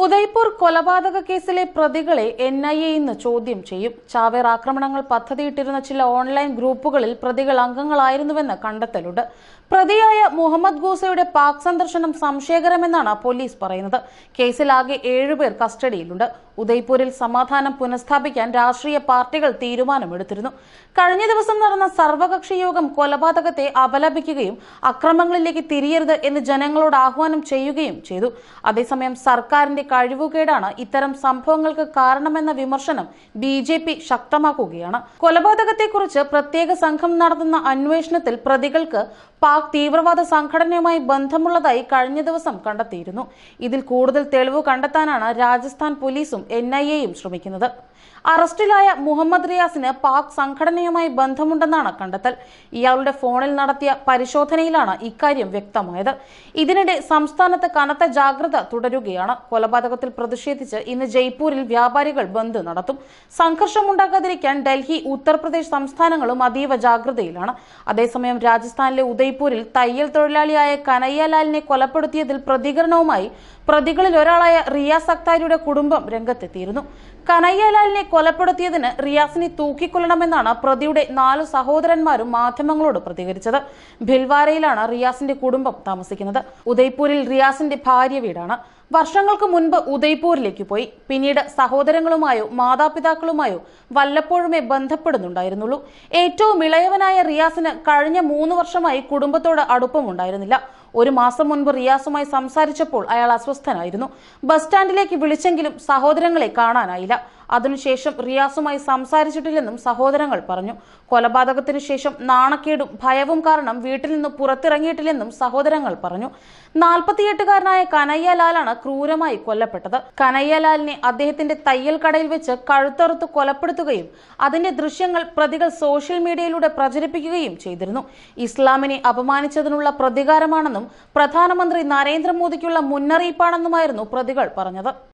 ഉദയ്പൂർ കൊലപാതക കേസിലെ പ്രതികളെ എൻ ഐ എ ഇന്ന് ചോദ്യം ചെയ്യും ചാവേർ ആക്രമണങ്ങൾ പദ്ധതിയിട്ടിരുന്ന ചില ഓൺലൈൻ ഗ്രൂപ്പുകളിൽ പ്രതികൾ അംഗങ്ങളായിരുന്നുവെന്ന് കണ്ടെത്തലുണ്ട് പ്രതിയായ മുഹമ്മദ് ഗൂസയുടെ പാക് സന്ദർശനം സംശയകരമെന്നാണ് പോലീസ് പറയുന്നത് കേസിലാകെ ഏഴുപേർ കസ്റ്റഡിയിലുണ്ട് ഉദയ്പൂരിൽ സമാധാനം പുനഃസ്ഥാപിക്കാൻ രാഷ്ട്രീയ പാർട്ടികൾ തീരുമാനമെടുത്തിരുന്നു കഴിഞ്ഞ ദിവസം നടന്ന സർവകക്ഷി യോഗം കൊലപാതകത്തെ അപലപിക്കുകയും അക്രമങ്ങളിലേക്ക് തിരിയരുത് എന്ന് ജനങ്ങളോട് ആഹ്വാനം ചെയ്യുകയും ചെയ്തു അതേസമയം സർക്കാരിന്റെ കഴിവുകേടാണ് ഇത്തരം സംഭവങ്ങൾക്ക് കാരണമെന്ന വിമർശനം ബി ജെ പി ശക്തമാക്കുകയാണ് കൊലപാതകത്തെക്കുറിച്ച് പ്രത്യേക സംഘം നടത്തുന്ന അന്വേഷണത്തിൽ പ്രതികൾക്ക് പാക് തീവ്രവാദ സംഘടനയുമായി ബന്ധമുള്ളതായി കഴിഞ്ഞ ദിവസം കണ്ടെത്തിയിരുന്നു ഇതിൽ കൂടുതൽ തെളിവ് കണ്ടെത്താനാണ് രാജസ്ഥാൻ പോലീസും എൻ ഐ എയും ശ്രമിക്കുന്നത് അറസ്റ്റിലായ മുഹമ്മദ് റിയാസിന് പാക് സംഘടനയുമായി ബന്ധമുണ്ടെന്നാണ് കണ്ടെത്തൽ ഇയാളുടെ ഫോണിൽ നടത്തിയ പരിശോധനയിലാണ് ഇക്കാര്യം വ്യക്തമായത് ഇതിനിടെ സംസ്ഥാനത്ത് കനത്ത ജാഗ്രത തുടരുകയാണ് കൊലപാതകത്തിൽ പ്രതിഷേധിച്ച് ഇന്ന് ജയ്പൂരിൽ വ്യാപാരികൾ ബന്ദ് നടത്തും സംഘർഷമുണ്ടാകാതിരിക്കാൻ ഡൽഹി ഉത്തർപ്രദേശ് സംസ്ഥാനങ്ങളും അതീവ ജാഗ്രതയിലാണ് അതേസമയം രാജസ്ഥാനിലെ ഉദയ് ജയ്പൂരിൽ തയ്യൽ തൊഴിലാളിയായ കനയ്യലാലിനെ കൊലപ്പെടുത്തിയതിൽ പ്രതികരണവുമായി പ്രതികളിൽ ഒരാളായ റിയാസ് അക്താരിയുടെ കുടുംബം രംഗത്തെത്തിയിരുന്നു കനയ്യലാലിനെ കൊലപ്പെടുത്തിയതിന് റിയാസിനെ തൂക്കിക്കൊല്ലണമെന്നാണ് പ്രതിയുടെ നാല് സഹോദരന്മാരും മാധ്യമങ്ങളോട് പ്രതികരിച്ചത് ഭിൽവാരയിലാണ് റിയാസിന്റെ കുടുംബം താമസിക്കുന്നത് ഉദയ്പൂരിൽ റിയാസിന്റെ ഭാര്യ വീടാണ് വർഷങ്ങൾക്ക് മുൻപ് ഉദയ്പൂരിലേക്ക് പോയി പിന്നീട് സഹോദരങ്ങളുമായോ മാതാപിതാക്കളുമായോ വല്ലപ്പോഴുമേ ബന്ധപ്പെടുന്നുണ്ടായിരുന്നുള്ളൂ ഏറ്റവും ഇളയവനായ റിയാസിന് കഴിഞ്ഞ മൂന്ന് വർഷമായി കുടുംബത്തോട് അടുപ്പമുണ്ടായിരുന്നില്ല ഒരു മാസം മുൻപ് റിയാസുമായി സംസാരിച്ചപ്പോൾ അയാൾ അസ്വസ്ഥനായിരുന്നു ബസ് സ്റ്റാൻഡിലേക്ക് വിളിച്ചെങ്കിലും സഹോദരങ്ങളെ കാണാനായില്ല അതിനുശേഷം റിയാസുമായി സംസാരിച്ചിട്ടില്ലെന്നും സഹോദരങ്ങൾ പറഞ്ഞു കൊലപാതകത്തിനു ശേഷം നാണക്കേടും ഭയവും കാരണം വീട്ടിൽ നിന്ന് പുറത്തിറങ്ങിയിട്ടില്ലെന്നും സഹോദരങ്ങൾ പറഞ്ഞു നാൽപ്പത്തിയെട്ടുകാരനായ കനയ്യലാലാണ് ക്രൂരമായി കൊല്ലപ്പെട്ടത് കനയ്യലാലിനെ അദ്ദേഹത്തിന്റെ തയ്യൽ കടയിൽ വെച്ച് കഴുത്തറുത്ത് കൊലപ്പെടുത്തുകയും അതിന്റെ ദൃശ്യങ്ങൾ പ്രതികൾ സോഷ്യൽ മീഡിയയിലൂടെ പ്രചരിപ്പിക്കുകയും ചെയ്തിരുന്നു ഇസ്ലാമിനെ അപമാനിച്ചതിനുള്ള പ്രതികാരമാണെന്നും പ്രധാനമന്ത്രി നരേന്ദ്രമോദിക്കുള്ള മുന്നറിയിപ്പാണെന്നുമായിരുന്നു പ്രതികൾ പറഞ്ഞത്